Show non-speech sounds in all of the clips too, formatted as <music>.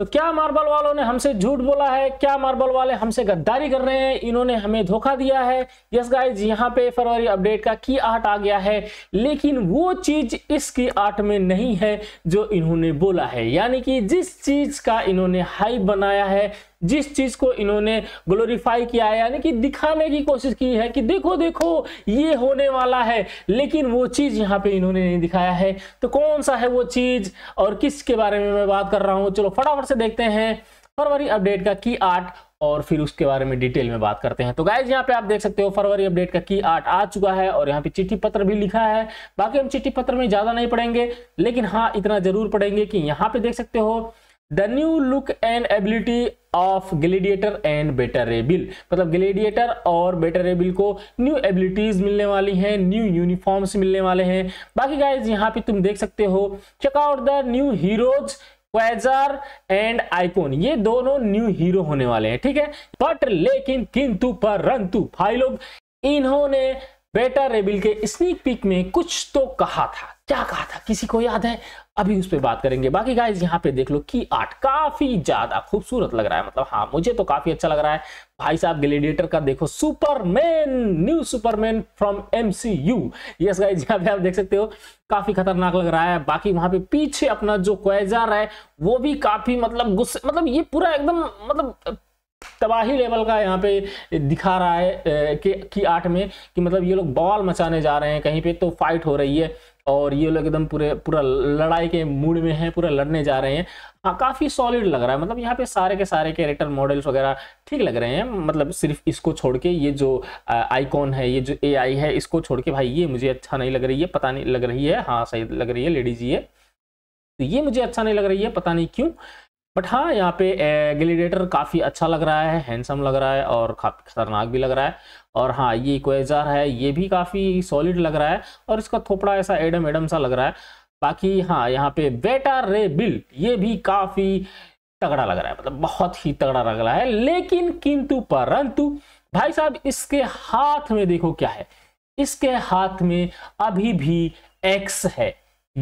तो क्या मार्बल वालों ने हमसे झूठ बोला है क्या मार्बल वाले हमसे गद्दारी कर रहे हैं इन्होंने हमें धोखा दिया है यस गाइज यहाँ पे फरवरी अपडेट का की आर्ट आ गया है लेकिन वो चीज इसकी आर्ट में नहीं है जो इन्होंने बोला है यानी कि जिस चीज का इन्होंने हाइप बनाया है जिस चीज को इन्होंने ग्लोरीफाई किया है यानी कि दिखाने की कोशिश की है कि देखो देखो ये होने वाला है लेकिन वो चीज यहाँ पे इन्होंने नहीं दिखाया है तो कौन सा है वो चीज और किसके बारे में मैं बात कर रहा हूँ चलो फटाफट से देखते हैं फरवरी अपडेट का की आर्ट और फिर उसके बारे में डिटेल में बात करते हैं तो गाइज यहाँ पे आप देख सकते हो फरवरी अपडेट का की आर्ट आ चुका है और यहाँ पे चिट्ठी पत्र भी लिखा है बाकी हम चिट्ठी पत्र में ज्यादा नहीं पढ़ेंगे लेकिन हाँ इतना जरूर पढ़ेंगे कि यहाँ पे देख सकते हो the new look and ability of gladiator and better rebel मतलब ग्लेडिएटर और बेटर रेबिल को न्यू एबिलिटीज मिलने वाली हैं न्यू यूनिफॉर्म्स मिलने वाले हैं बाकी गाइज यहाँ पे तुम देख सकते हो checkout the new heroes quasar and icon ये दोनों न्यू हीरो होने वाले हैं ठीक है बट लेकिन किंतु परंतु भाई लोग इन्होंने बेटा रेबिल के स्नीक पिक में कुछ तो कहा था क्या कहा था किसी को याद है अभी उस पर बात करेंगे बाकी गाइज यहाँ पे देख लो की आर्ट काफी ज्यादा खूबसूरत लग रहा है मतलब हाँ मुझे तो काफी अच्छा लग रहा है भाई साहब ग्लेडिएटर का देखो superman new superman from MCU yes guys यहाँ पे आप देख सकते हो काफी खतरनाक लग रहा है बाकी वहां पे पीछे अपना जो क्वेजार है वो भी काफी मतलब गुस्से मतलब ये पूरा एकदम मतलब तबाही लेवल का यहाँ पे दिखा रहा है कि की आठ में कि मतलब ये लोग बवाल मचाने जा रहे हैं कहीं पे तो फाइट हो रही है और ये लोग एकदम पूरे पूरा लड़ाई के मूड में हैं पूरा लड़ने जा रहे हैं हाँ काफ़ी सॉलिड लग रहा है मतलब यहाँ पे सारे के सारे कैरेक्टर मॉडल्स वगैरह ठीक लग रहे हैं मतलब सिर्फ इसको छोड़ के ये जो आइकॉन है ये जो ए है इसको छोड़ के भाई ये मुझे अच्छा नहीं लग रही है पता नहीं लग रही है हाँ सही लग रही है लेडीज ये तो ये मुझे अच्छा नहीं लग रही है पता नहीं क्यों बट हाँ यहाँ पे एगलीडेटर काफ़ी अच्छा लग रहा है हैंडसम लग रहा है और काफ़ी खतरनाक भी लग रहा है और हाँ ये इक्वेजार है ये भी काफ़ी सॉलिड लग रहा है और इसका थोपड़ा ऐसा एडम एडम सा लग रहा है बाकी हाँ यहाँ पे वेटा रे बिल ये भी काफ़ी तगड़ा लग रहा है मतलब बहुत ही तगड़ा लग रहा है लेकिन किंतु परंतु भाई साहब इसके हाथ में देखो क्या है इसके हाथ में अभी भी एक्स है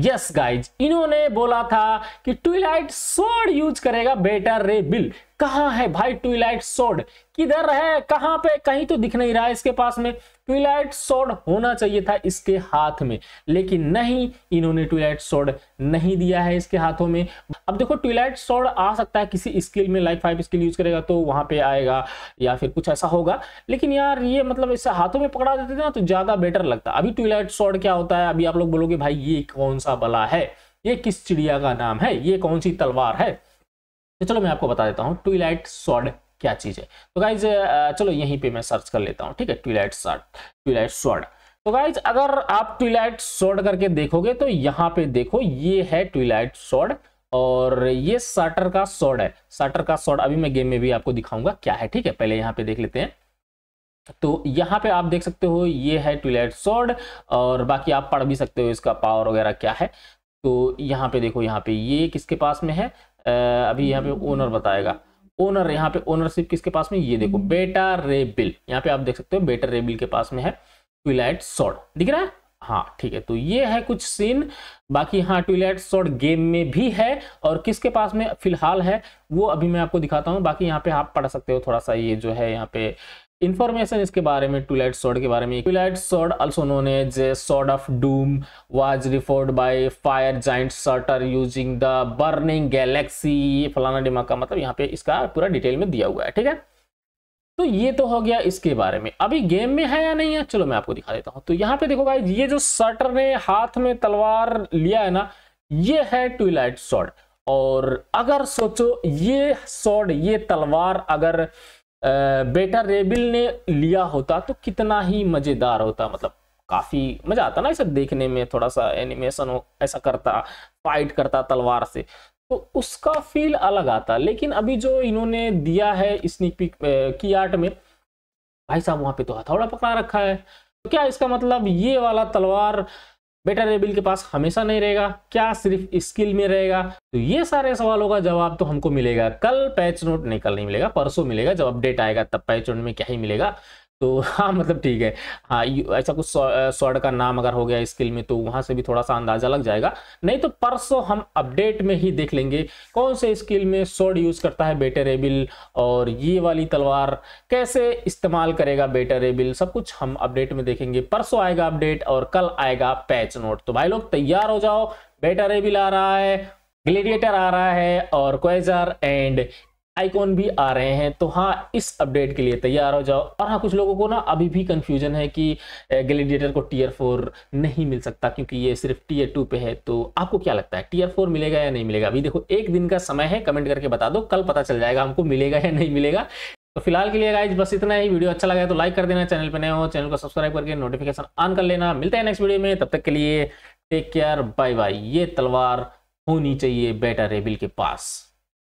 यस गाइज इन्होंने बोला था कि ट्विलाइट सोड यूज करेगा बेटर रे बिल कहाँ है भाई ट्विलाइट सोड किधर है कहाँ पे कहीं तो दिख नहीं रहा है इसके पास में ट्विलाइट सोड होना चाहिए था इसके हाथ में लेकिन नहीं इन्होंने ट्विलाइट सोड नहीं दिया है इसके हाथों में अब देखो ट्विलाइट सोड आ सकता है किसी स्किल में लाइक फाइव स्किल यूज करेगा तो वहां पे आएगा या फिर कुछ ऐसा होगा लेकिन यार ये मतलब इससे हाथों में पकड़ा देते ना तो ज्यादा बेटर लगता अभी ट्विलाइट सोड क्या होता है अभी आप लोग बोलोगे भाई ये कौन सा बला है ये किस चिड़िया का नाम है ये कौन सी तलवार है तो चलो मैं आपको बता देता हूँ ट्विलाइट स्वॉर्ड क्या चीज़ है तो गाइज चलो यहीं पे मैं सर्च कर लेता हूँ ठीक है ट्विलाइट सर्ट ट्विलाइट स्वॉर्ड तो गाइज अगर आप ट्विलाइट स्वॉर्ड करके देखोगे तो यहाँ पे देखो ये है ट्विलाइट स्वॉर्ड और ये सटर का स्वॉर्ड है सटर का स्वॉर्ड अभी मैं गेम में भी आपको दिखाऊंगा क्या है ठीक है पहले यहाँ पे देख लेते हैं तो यहाँ पे आप देख सकते हो ये है ट्विलाइट स्वॉर्ड और बाकी आप पढ़ भी सकते हो इसका पावर वगैरह क्या है तो यहाँ पे देखो यहाँ पे ये किसके पास में है अभी यहाँ पे ओनर बताएगा ओनर यहाँ पे ओनरशिप किसके पास में ये देखो बेटा रेबिल यहाँ पे आप देख सकते हो बेटा रेबिल के पास में है ट्विलाइट सॉर्ड दिख रहा है हाँ ठीक है तो ये है कुछ सीन बाकी हाँ ट्विलाइट सॉर्ड गेम में भी है और किसके पास में फिलहाल है वो अभी मैं आपको दिखाता हूँ बाकी यहाँ पे आप पढ़ सकते हो थोड़ा सा ये जो है यहाँ पे इन्फॉर्मेशन इसके बारे में टूलाइट सॉर्ड के बारे में twilight sword also known as a sword of doom was reforged by fire giant Surtur using the burning galaxy फलाना का मतलब यहाँ पे इसका पूरा डिटेल में दिया हुआ है ठीक है तो ये तो हो गया इसके बारे में अभी गेम में है या नहीं है चलो मैं आपको दिखा देता हूँ तो यहाँ पे देखो भाई ये जो सटर ने हाथ में तलवार लिया है ना ये है ट्विलाइट शॉर्ड और अगर सोचो ये शॉर्ड ये तलवार अगर बेटा रेबिल ने लिया होता तो कितना ही मज़ेदार होता मतलब काफ़ी मज़ा आता ना इसे देखने में थोड़ा सा एनिमेशन हो ऐसा करता फाइट करता तलवार से तो उसका फील अलग आता लेकिन अभी जो इन्होंने दिया है स्निक पिक की आर्ट में भाई साहब वहां पे तो हथौड़ा पकड़ा रखा है तो क्या इसका मतलब ये वाला तलवार बेटा रेबिल के पास हमेशा नहीं रहेगा क्या सिर्फ स्किल में रहेगा तो ये सारे सवालों का जवाब तो हमको मिलेगा कल पैच नोट नहीं कल नहीं मिलेगा परसों मिलेगा जब अपडेट आएगा तब पैच नोट में क्या ही मिलेगा तो <laughs> हाँ मतलब ठीक है हाँ ऐसा कुछ स्वर्ड का नाम अगर हो गया स्किल में तो वहाँ से भी थोड़ा सा अंदाजा लग जाएगा नहीं तो परसों हम अपडेट में ही देख लेंगे कौन से स्किल में स्वर्ड यूज करता है बेटर एबिल और ये वाली तलवार कैसे इस्तेमाल करेगा बेटर एबिल सब कुछ हम अपडेट में देखेंगे परसों आएगा अपडेट और कल आएगा पैच नोट तो भाई लोग तैयार हो जाओ बेटर एबिल आ रहा है ग्लेडिएटर आ रहा है और क्वेजर एंड आइकॉन भी आ रहे हैं तो हाँ इस अपडेट के लिए तैयार हो जाओ और हाँ कुछ लोगों को ना अभी भी कंफ्यूजन है कि गलीडिएटर को टीयर फोर नहीं मिल सकता क्योंकि ये सिर्फ टीयर टू पे है तो आपको क्या लगता है टीयर फोर मिलेगा या नहीं मिलेगा अभी देखो एक दिन का समय है कमेंट करके बता दो कल पता चल जाएगा हमको मिलेगा या नहीं मिलेगा तो फिलहाल के लिए गाइज बस इतना ही वीडियो अच्छा लगा तो लाइक कर देना चैनल पर नए हो चैनल को सब्सक्राइब करके नोटिफिकेशन ऑन कर लेना मिलते हैं नेक्स्ट वीडियो में तब तक के लिए टेक केयर बाय बाय ये तलवार होनी चाहिए बेटर रेबिल के पास